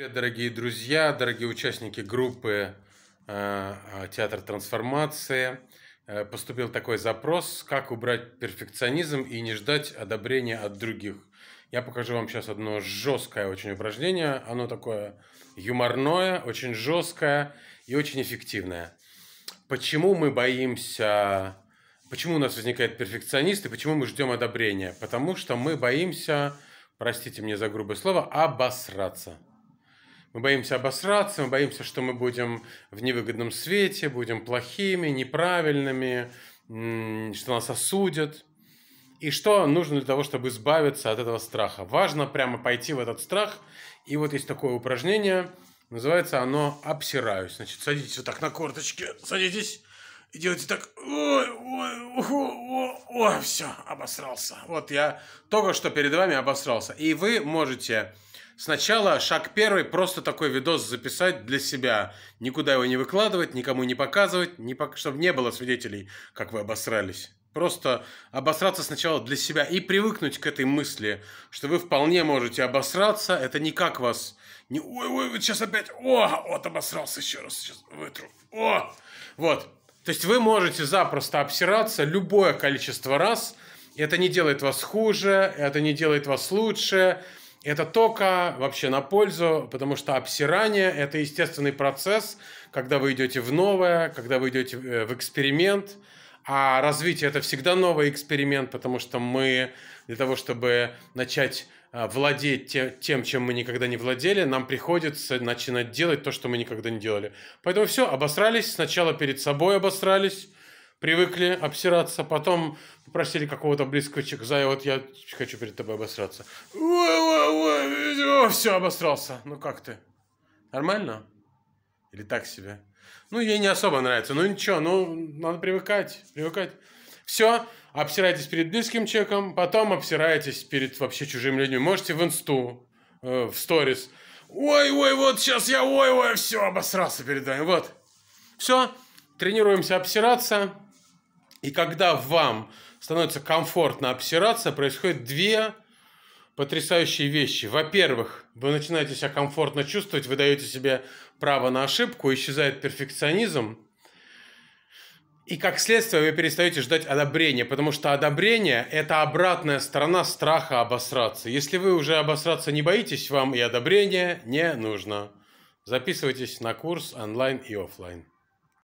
Привет, дорогие друзья, дорогие участники группы э, а, «Театр трансформации». Э, поступил такой запрос, как убрать перфекционизм и не ждать одобрения от других. Я покажу вам сейчас одно жесткое очень упражнение. Оно такое юморное, очень жесткое и очень эффективное. Почему мы боимся... Почему у нас возникает перфекционист и почему мы ждем одобрения? Потому что мы боимся, простите мне за грубое слово, обосраться. Мы боимся обосраться, мы боимся, что мы будем в невыгодном свете, будем плохими, неправильными, что нас осудят. И что нужно для того, чтобы избавиться от этого страха? Важно прямо пойти в этот страх. И вот есть такое упражнение, называется оно «Обсираюсь». Значит, садитесь вот так на корточке, садитесь и делайте так. Ой, ой, ой, ой, ой, все, обосрался. Вот я только что перед вами обосрался. И вы можете Сначала шаг первый, просто такой видос записать для себя. Никуда его не выкладывать, никому не показывать, не пок... чтобы не было свидетелей, как вы обосрались. Просто обосраться сначала для себя и привыкнуть к этой мысли, что вы вполне можете обосраться, это никак вас не... Ой, ой, вот сейчас опять... О, вот обосрался еще раз, сейчас вытру. О! Вот. То есть вы можете запросто обсираться любое количество раз, это не делает вас хуже, это не делает вас лучше, это только вообще на пользу, потому что обсирание – это естественный процесс, когда вы идете в новое, когда вы идете э, в эксперимент. А развитие – это всегда новый эксперимент, потому что мы для того, чтобы начать э, владеть тем, чем мы никогда не владели, нам приходится начинать делать то, что мы никогда не делали. Поэтому все, обосрались, сначала перед собой обосрались, привыкли обсираться, потом попросили какого-то близкого чекзая, вот я хочу перед тобой обосраться. Все, обосрался. Ну как ты? Нормально? Или так себе? Ну, ей не особо нравится. Ну ничего, ну надо привыкать, привыкать. Все, обсираетесь перед близким человеком, потом обсираетесь перед вообще чужим людьми. Можете в инсту, э, в сторис. Ой, ой, вот сейчас я, ой, ой, все, обосрался перед вами. Вот. Все, тренируемся обсираться, и когда вам становится комфортно обсираться, происходят две потрясающие вещи. Во-первых, вы начинаете себя комфортно чувствовать, вы даете себе право на ошибку, исчезает перфекционизм. И как следствие вы перестаете ждать одобрения, потому что одобрение – это обратная сторона страха обосраться. Если вы уже обосраться не боитесь, вам и одобрение не нужно. Записывайтесь на курс онлайн и офлайн.